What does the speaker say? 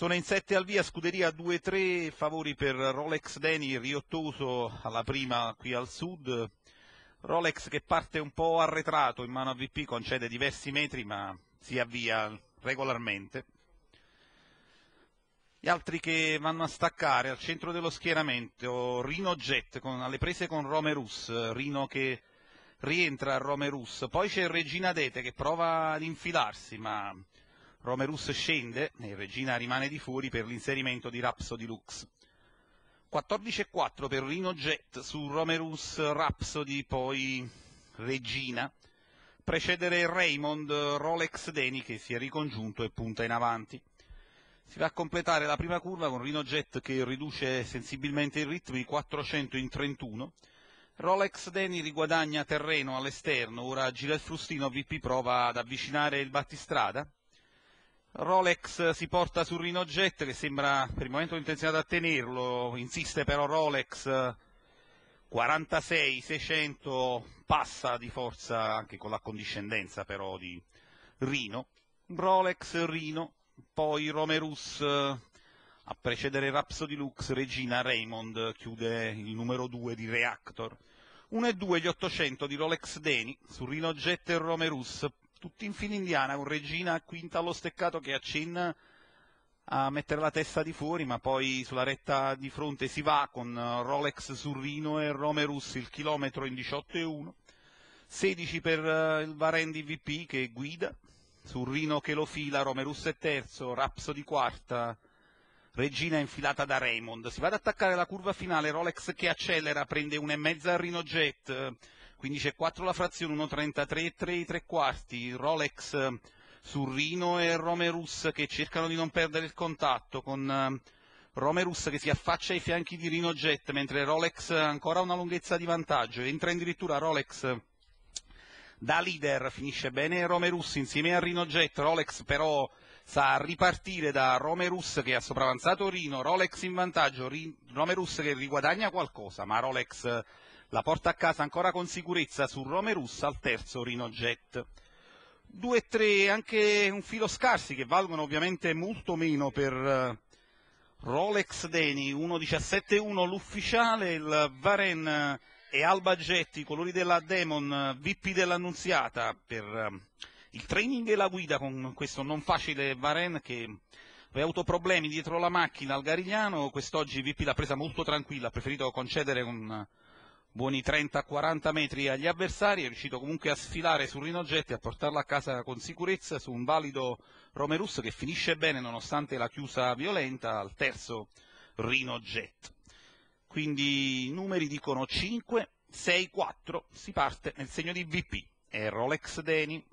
Sono in 7 al via, scuderia 2-3, favori per Rolex Deni, riottoso alla prima qui al sud. Rolex che parte un po' arretrato in mano a VP, concede diversi metri ma si avvia regolarmente. Gli altri che vanno a staccare al centro dello schieramento, Rino Jet con, alle prese con Romerus, Rino che rientra a Romerus, poi c'è Regina Dete che prova ad infilarsi ma Romerus scende e Regina rimane di fuori per l'inserimento di Rhapsody Lux. 14,4 per Rino Jet su Romerus Rhapsody, poi Regina. Precedere Raymond Rolex Deni che si è ricongiunto e punta in avanti. Si va a completare la prima curva con Rino Jet che riduce sensibilmente i ritmi, 400 in 31. Rolex Deni riguadagna terreno all'esterno, ora gira il frustino, VP prova ad avvicinare il battistrada, Rolex si porta su Rhino Jet che sembra per il momento intenzionato a tenerlo, insiste però Rolex 46 600 passa di forza anche con la condiscendenza però di Rino. Rolex Rino, poi Romerus a precedere Rhapsody Lux, Regina Raymond chiude il numero 2 di Reactor. 1 e 2 gli 800 di Rolex Deni su Rino Jet e Romerus tutti in fine indiana, con Regina quinta allo steccato che accenna a mettere la testa di fuori, ma poi sulla retta di fronte si va con Rolex Surrino e Romerus il chilometro in 18,1. 16 per eh, il Varendi VP che guida, Surrino che lo fila, Romerus è terzo, Rapso di quarta, Regina infilata da Raymond. Si va ad attaccare la curva finale, Rolex che accelera, prende una e mezza a Rino Jet, 15,4 la frazione, 1,33, 3 i tre quarti, Rolex eh, su Rino e Romerus che cercano di non perdere il contatto con eh, Romerus che si affaccia ai fianchi di Rino Jet mentre Rolex ancora una lunghezza di vantaggio, entra addirittura Rolex da leader finisce bene Romerus insieme a Rino Jet, Rolex però sa ripartire da Romerus che ha sopravanzato Rino, Rolex in vantaggio, Ri- Romerus che riguadagna qualcosa, ma Rolex la porta a casa ancora con sicurezza su Romerus al terzo Rino Jet. 2-3 anche un filo scarsi che valgono ovviamente molto meno per eh, Rolex Deni, 1 1 l'ufficiale, il Varen e Alba Getti, colori della Demon, VP dell'Annunziata per ehm, il training e la guida con questo non facile Varen che aveva avuto problemi dietro la macchina al Garigliano, quest'oggi VP l'ha presa molto tranquilla, ha preferito concedere con buoni 30-40 metri agli avversari, è riuscito comunque a sfilare sul Rinogetti e a portarla a casa con sicurezza su un valido Romerus che finisce bene nonostante la chiusa violenta al terzo Rino Rinogetti quindi i numeri dicono 5, 6, 4, si parte nel segno di VP, e Rolex Deni